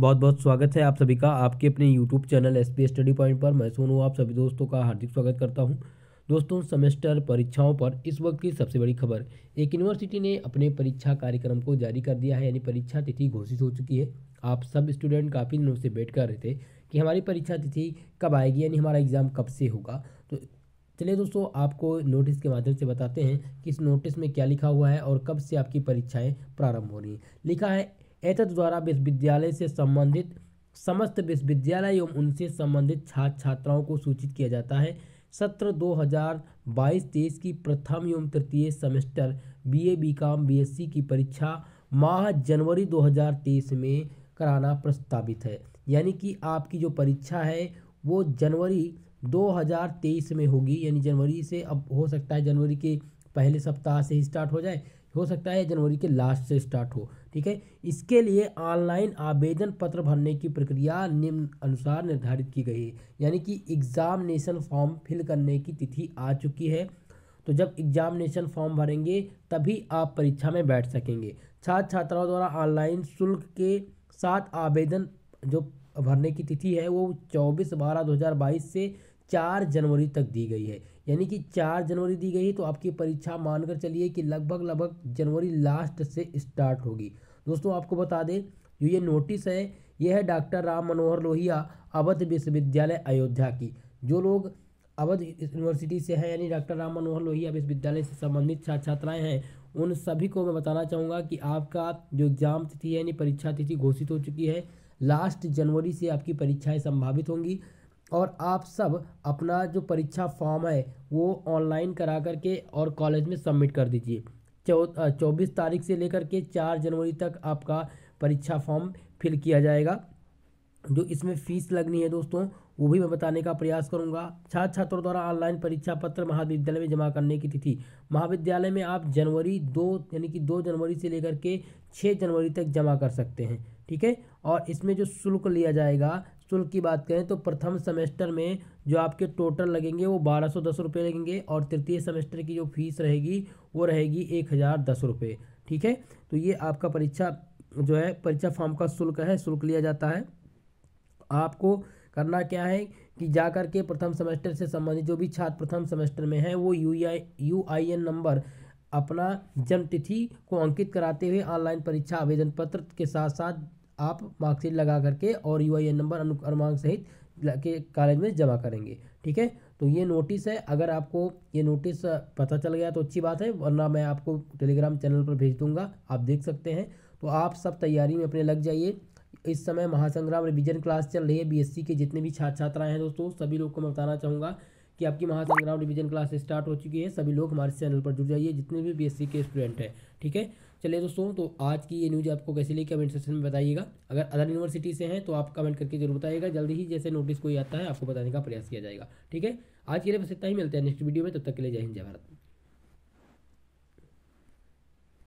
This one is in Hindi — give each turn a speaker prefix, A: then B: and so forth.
A: बहुत बहुत स्वागत है आप सभी का आपके अपने YouTube channel S P study point पर मैं सोनू आप सभी दोस्तों का हार्दिक स्वागत करता हूं दोस्तों सेमेस्टर परीक्षाओं पर इस वक्त की सबसे बड़ी खबर एक यूनिवर्सिटी ने अपने परीक्षा कार्यक्रम को जारी कर दिया है यानी परीक्षा तिथि घोषित हो चुकी है आप सब स्टूडेंट काफ़ी दिनों से वेट कर रहे थे कि हमारी परीक्षा तिथि कब आएगी यानी हमारा एग्ज़ाम कब से होगा तो चलिए दोस्तों आपको नोटिस के माध्यम से बताते हैं कि इस नोटिस में क्या लिखा हुआ है और कब से आपकी परीक्षाएं प्रारंभ हो रही हैं लिखा है एतद द्वारा विश्वविद्यालय से संबंधित समस्त विश्वविद्यालय एवं उनसे संबंधित छात्र छात्राओं को सूचित किया जाता है सत्र 2022-23 की प्रथम एवं तृतीय सेमेस्टर बीए बीकॉम बीएससी की परीक्षा माह जनवरी 2023 में कराना प्रस्तावित है यानी कि आपकी जो परीक्षा है वो जनवरी 2023 में होगी यानी जनवरी से अब हो सकता है जनवरी के पहले सप्ताह से ही स्टार्ट हो जाए हो सकता है जनवरी के लास्ट से स्टार्ट हो ठीक है इसके लिए ऑनलाइन आवेदन पत्र भरने की प्रक्रिया निम्न अनुसार निर्धारित की गई है यानी कि एग्ज़ामिनेशन फॉर्म फिल करने की तिथि आ चुकी है तो जब एग्जामिनेशन फॉर्म भरेंगे तभी आप परीक्षा में बैठ सकेंगे छात्र छात्राओं द्वारा ऑनलाइन शुल्क के साथ आवेदन जो भरने की तिथि है वो चौबीस बारह दो से चार जनवरी तक दी गई है यानी कि चार जनवरी दी गई है तो आपकी परीक्षा मानकर चलिए कि लगभग लगभग जनवरी लास्ट से स्टार्ट होगी दोस्तों आपको बता दें जो ये नोटिस है यह है डॉक्टर राम मनोहर लोहिया अवध विश्वविद्यालय अयोध्या की जो लोग अवध यूनिवर्सिटी से हैं यानी डॉक्टर राम मनोहर लोहिया विश्वविद्यालय से संबंधित छात्र छात्राएँ हैं उन सभी को मैं बताना चाहूँगा कि आपका जो एग्ज़ाम तिथि है यानी परीक्षा तिथि घोषित हो चुकी है लास्ट जनवरी से आपकी परीक्षाएं संभावित होंगी और आप सब अपना जो परीक्षा फॉर्म है वो ऑनलाइन करा करके और कॉलेज में सबमिट कर दीजिए चौ चौबीस तारीख से लेकर के चार जनवरी तक आपका परीक्षा फॉर्म फिल किया जाएगा जो इसमें फीस लगनी है दोस्तों वो भी मैं बताने का प्रयास करूंगा छात्र छात्रों द्वारा ऑनलाइन परीक्षा पत्र महाविद्यालय में जमा करने की तिथि महाविद्यालय में आप जनवरी दो यानी कि दो जनवरी से लेकर के छः जनवरी तक जमा कर सकते हैं ठीक है और इसमें जो शुल्क लिया जाएगा शुल्क की बात करें तो प्रथम सेमेस्टर में जो आपके टोटल लगेंगे वो बारह सौ दस रुपये लगेंगे और तृतीय सेमेस्टर की जो फीस रहेगी वो रहेगी एक हज़ार दस रुपये ठीक है तो ये आपका परीक्षा जो है परीक्षा फॉर्म का शुल्क है शुल्क लिया जाता है आपको करना क्या है कि जा कर के प्रथम सेमेस्टर से संबंधित जो भी छात्र प्रथम सेमेस्टर में है वो U I U I N number अपना जन्मतिथि को अंकित कराते हुए ऑनलाइन परीक्षा आवेदन पत्र के साथ साथ आप मार्कशीट लगा करके और यू आई एन नंबर अनुक्रमांक सहित के कॉलेज में जमा करेंगे ठीक है तो ये नोटिस है अगर आपको ये नोटिस पता चल गया तो अच्छी बात है वरना मैं आपको टेलीग्राम चैनल पर भेज दूंगा आप देख सकते हैं तो आप सब तैयारी में अपने लग जाइए इस समय महासंग्राम रिविजन क्लास चल रही है बीएससी के जितने भी छात्र छात्राएं हैं दोस्तों सभी लोग को मैं बताना चाहूँगा कि आपकी महासंग्राम रिवीजन क्लास स्टार्ट हो चुकी है सभी लोग हमारे चैनल पर जुड़ जाइए जितने भी बीएससी के स्टूडेंट हैं ठीक है चलिए दोस्तों तो आज की ये न्यूज़ आपको कैसे लिए कमेंट सेक्शन में बताइएगा अगर अदर यूनिवर्सिटी से हैं तो आप कमेंट करके जरूर बताइएगा जल्दी ही जैसे नोटिस कोई आता है आपको बताने का प्रयास किया जाएगा ठीक है आज के लिए बस इतना ही मिलता है नेक्स्ट वीडियो में तब तक के लिए जय हिंद जय भारत